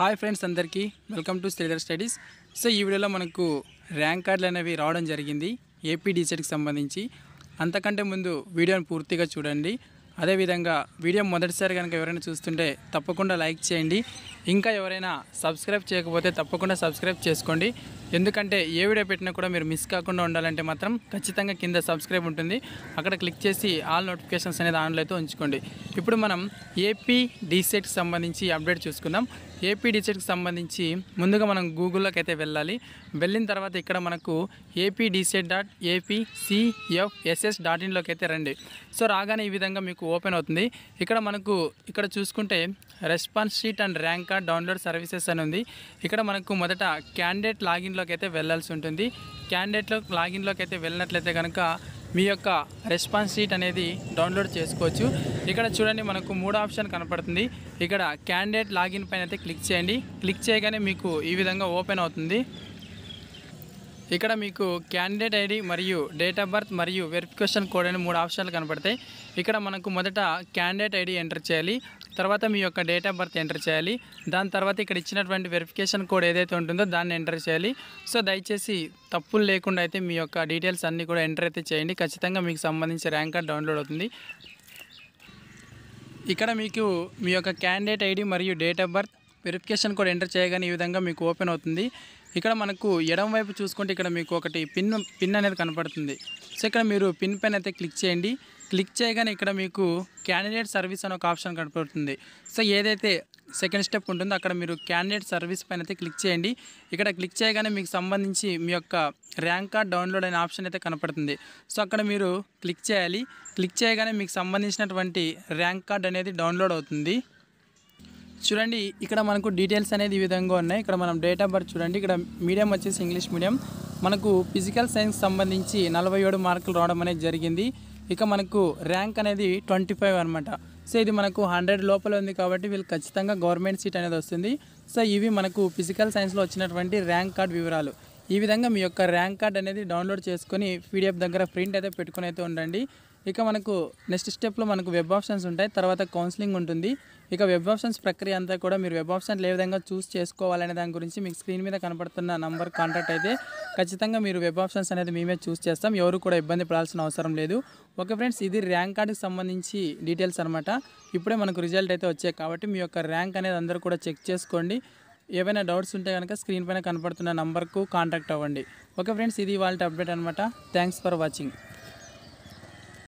hi friends అందరికీ welcome to Sridhar studies so ఈ వీడియోలో మనకు ర్యాంక్ కార్డులు అనేవి రావడం జరిగింది ఏపీ సంబంధించి అంతకంటే ముందు వీడియోని పూర్తిగా చూడండి అదేవిధంగా వీడియో మొదటిసారి కనుక ఎవరైనా చూస్తుంటే తప్పకుండా లైక్ చేయండి ఇంకా ఎవరైనా సబ్స్క్రైబ్ చేయకపోతే తప్పకుండా సబ్స్క్రైబ్ చేసుకోండి ఎందుకంటే ఏ వీడియో పెట్టినా కూడా మీరు మిస్ కాకుండా ఉండాలంటే మాత్రం ఖచ్చితంగా కింద సబ్స్క్రైబ్ ఉంటుంది అక్కడ క్లిక్ చేసి ఆల్ నోటిఫికేషన్స్ అనేది ఆన్లో అయితే ఉంచుకోండి ఇప్పుడు మనం ఏపీ డీసెట్కి సంబంధించి అప్డేట్ చూసుకుందాం ఏపీ డీసెట్కి సంబంధించి ముందుగా మనం గూగుల్లోకి అయితే వెళ్ళాలి వెళ్ళిన తర్వాత ఇక్కడ మనకు AP DEECET dot AP CFSS dot ఇన్లోకి అయితే రండి సో రాగానే ఈ విధంగా మీకు ఓపెన్ అవుతుంది ఇక్కడ మనకు ఇక్కడ చూసుకుంటే response sheet and rank card download services అని ఉంది ఇక్కడ మనకు మొదట క్యాండిడేట్ లాగిన్లో లాగిన్లోకి అయితే వెళ్ళాల్సి ఉంటుంది క్యాండిడేట్లో లాగిన్లోకి అయితే వెళ్ళినట్లయితే కనుక మీ యొక్క రెస్పాన్స్ షీట్ అనేది డౌన్లోడ్ చేసుకోవచ్చు ఇక్కడ చూడండి మనకు మూడు ఆప్షన్ కనపడుతుంది ఇక్కడ క్యాండిడేట్ లాగిన్ పైన అయితే క్లిక్ చేయండి క్లిక్ చేయగానే మీకు ఈ విధంగా ఓపెన్ అవుతుంది ఇక్కడ మీకు క్యాండిడేట్ ఐడి మరియు డేట్ ఆఫ్ బర్త్ మరియు వెరిఫికేషన్ కోడ్ అనే మూడు ఆప్షన్లు కనపడతాయి ఇక్కడ మనకు మొదట క్యాండిడేట్ ఐడి ఎంటర్ చేయాలి తర్వాత మీ యొక్క డేట్ ఆఫ్ బర్త్ ఎంటర్ చేయాలి దాని తర్వాత ఇక్కడ ఇచ్చినటువంటి వెరిఫికేషన్ కోడ్ ఏదైతే ఉంటుందో దాన్ని ఎంటర్ చేయాలి సో దయచేసి తప్పులు లేకుండా అయితే మీ యొక్క డీటెయిల్స్ అన్నీ కూడా ఎంటర్ అయితే చేయండి ఖచ్చితంగా మీకు సంబంధించి ర్యాంక్ కార్డ్ డౌన్లోడ్ అవుతుంది ఇక్కడ మీకు మీ యొక్క క్యాండిడేట్ ఐడి మరియు date of birth verification code enter చేయగానే ఈ విధంగా మీకు ఓపెన్ అవుతుంది ఇక్కడ మనకు ఎడం వైపు చూసుకుంటే ఇక్కడ మీకు ఒకటి పిన్ పిన్ అనేది కనపడుతుంది సో ఇక్కడ మీరు పిన్ పైన అయితే క్లిక్ చేయండి క్లిక్ చేయగానే ఇక్కడ మీకు క్యాండిడేట్ సర్వీస్ అనే ఒక ఆప్షన్ కనపడుతుంది సో ఏదైతే సెకండ్ స్టెప్ ఉంటుందో అక్కడ మీరు క్యాండిడేట్ సర్వీస్ పైన అయితే క్లిక్ చేయండి ఇక్కడ క్లిక్ చేయగానే మీకు సంబంధించి మీ యొక్క ర్యాంక్ కార్డ్ డౌన్లోడ్ అనే ఆప్షన్ అయితే కనపడుతుంది సో అక్కడ మీరు క్లిక్ చేయాలి క్లిక్ చేయగానే మీకు సంబంధించినటువంటి ర్యాంక్ కార్డ్ అనేది డౌన్లోడ్ అవుతుంది చూడండి ఇక్కడ మనకు డీటెయిల్స్ అనేది ఈ విధంగా ఉన్నాయి ఇక్కడ మనం డేట్ ఆఫ్ బర్త్ చూడండి ఇక్కడ మీడియం వచ్చేసి ఇంగ్లీష్ మీడియం మనకు ఫిజికల్ సైన్స్ సంబంధించి నలభై ఏడు మార్కులు రావడం అనేది జరిగింది ఇక మనకు ర్యాంక్ అనేది ట్వంటీ ఫైవ్ సో ఇది మనకు హండ్రెడ్ లోపల ఉంది కాబట్టి వీళ్ళు ఖచ్చితంగా గవర్నమెంట్ సీట్ అనేది వస్తుంది సో ఇవి మనకు ఫిజికల్ సైన్స్లో వచ్చినటువంటి ర్యాంక్ కార్డ్ వివరాలు ఈ విధంగా మీ యొక్క ర్యాంక్ కార్డ్ అనేది డౌన్లోడ్ చేసుకొని పీడిఎఫ్ దగ్గర ప్రింట్ అయితే పెట్టుకుని అయితే ఉండండి ఇక మనకు నెక్స్ట్ స్టెప్లో మనకు వెబ్ ఆప్షన్స్ ఉంటాయి తర్వాత కౌన్సిలింగ్ ఉంటుంది ఇక వెబ్ ఆప్షన్స్ ప్రక్రియ అంతా కూడా మీరు వెబ్ ఆప్షన్ ఏ విధంగా చూస్ చేసుకోవాలనే దాని గురించి మీకు స్క్రీన్ మీద కనపడుతున్న నంబర్ కాంటాక్ట్ అయితే ఖచ్చితంగా మీరు వెబ్ ఆప్షన్స్ అనేది మేమే చూస్ చేస్తాం ఎవరు కూడా ఇబ్బంది పడాల్సిన అవసరం లేదు ఓకే ఫ్రెండ్స్ ఇది ర్యాంక్ కార్డుకి సంబంధించి డీటెయిల్స్ అనమాట ఇప్పుడే మనకు రిజల్ట్ అయితే వచ్చాయి కాబట్టి మీ యొక్క ర్యాంక్ అనేది అందరూ కూడా చెక్ చేసుకోండి ఏవైనా డౌట్స్ ఉంటే కనుక స్క్రీన్ పైన కనపడుతున్న నంబర్కు కాంటాక్ట్ అవ్వండి ఓకే ఫ్రెండ్స్ ఇది వాళ్ళ అప్డేట్ అనమాట థ్యాంక్స్ ఫర్ వాచింగ్